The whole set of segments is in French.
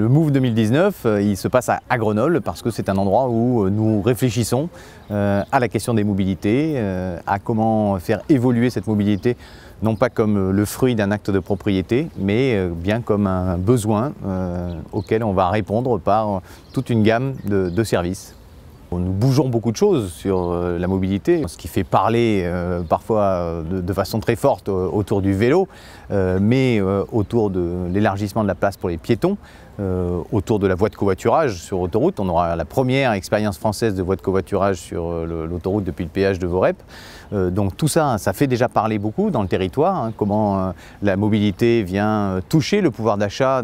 Le Move 2019, euh, il se passe à, Grenoble parce que c'est un endroit où euh, nous réfléchissons euh, à la question des mobilités, à comment faire évoluer cette mobilité, non pas comme le fruit d'un acte de propriété, mais bien comme un besoin auquel on va répondre par toute une gamme de, services. Nous bougeons beaucoup de choses sur la mobilité, ce qui fait parler parfois de, façon très forte autour du vélo, mais autour de l'élargissement de la place pour les piétons, euh, autour de la voie de covoiturage sur autoroute. On aura la première expérience française de voie de covoiturage sur euh, l'autoroute depuis le péage de Vorep. Euh, donc tout ça, ça fait déjà parler beaucoup dans le territoire, hein, comment la mobilité vient toucher le pouvoir d'achat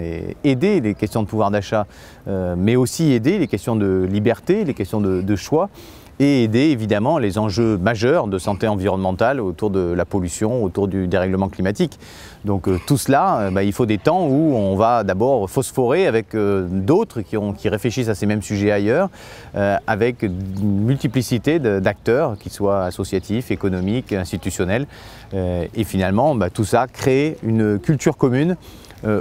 et aider les questions de pouvoir d'achat, mais aussi aider les questions de liberté, les questions de choix et aider évidemment les enjeux majeurs de santé environnementale autour de la pollution, autour du dérèglement climatique. Donc euh, tout cela, euh, bah, il faut des temps où on va d'abord phosphorer avec euh, d'autres qui, réfléchissent à ces mêmes sujets ailleurs, avec une multiplicité d'acteurs, qu'ils soient associatifs, économiques, institutionnels. et finalement, bah, tout ça crée une culture commune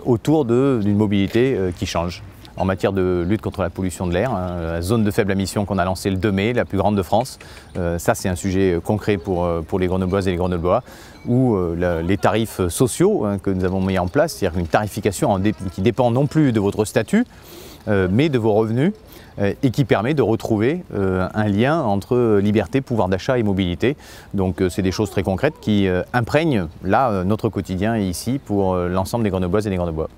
autour d'une mobilité qui change en matière de lutte contre la pollution de l'air. Hein, la zone de faible émission qu'on a lancée le 2 mai, la plus grande de France. Euh, ça, c'est un sujet euh, concret pour, euh, pour les Grenobloises et les Grenoblois. Ou les tarifs sociaux hein, que nous avons mis en place, c'est-à-dire une tarification qui dépend non plus de votre statut, mais de vos revenus et qui permet de retrouver un lien entre liberté, pouvoir d'achat et mobilité. Donc c'est des choses très concrètes qui imprègnent là notre quotidien ici pour l'ensemble des Grenobloises et des Grenoblois.